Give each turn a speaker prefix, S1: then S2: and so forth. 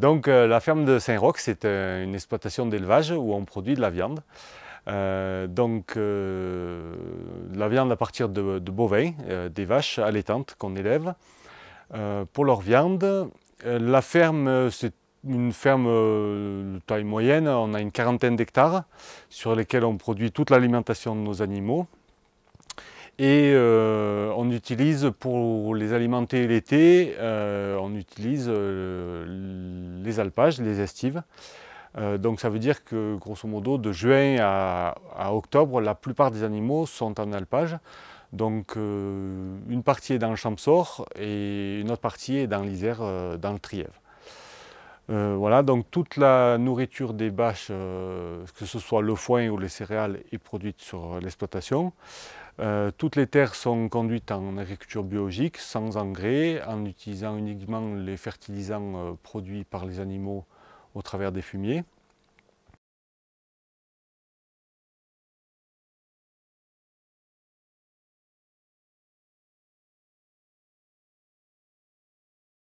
S1: Donc euh, la ferme de Saint-Roch, c'est euh, une exploitation d'élevage où on produit de la viande. Euh, donc la viande à partir de, de bovins, des vaches allaitantes qu'on élève. pour leur viande, la ferme, c'est une ferme euh, de taille moyenne, on a une quarantaine d'hectares sur lesquels on produit toute l'alimentation de nos animaux. Et euh, on utilise pour les alimenter l'été, euh, on utilise les alpages, les estives. donc ça veut dire que grosso modo de juin à, à octobre, la plupart des animaux sont en alpage. Donc une partie est dans le Champsor et une autre partie est dans l'Isère, dans le Trièvre. Euh, voilà, donc toute la nourriture des bâches, euh, que ce soit le foin ou les céréales, est produite sur euh, l'exploitation. toutes les terres sont conduites en agriculture biologique, sans engrais, en utilisant uniquement les fertilisants produits par les animaux au travers des fumiers.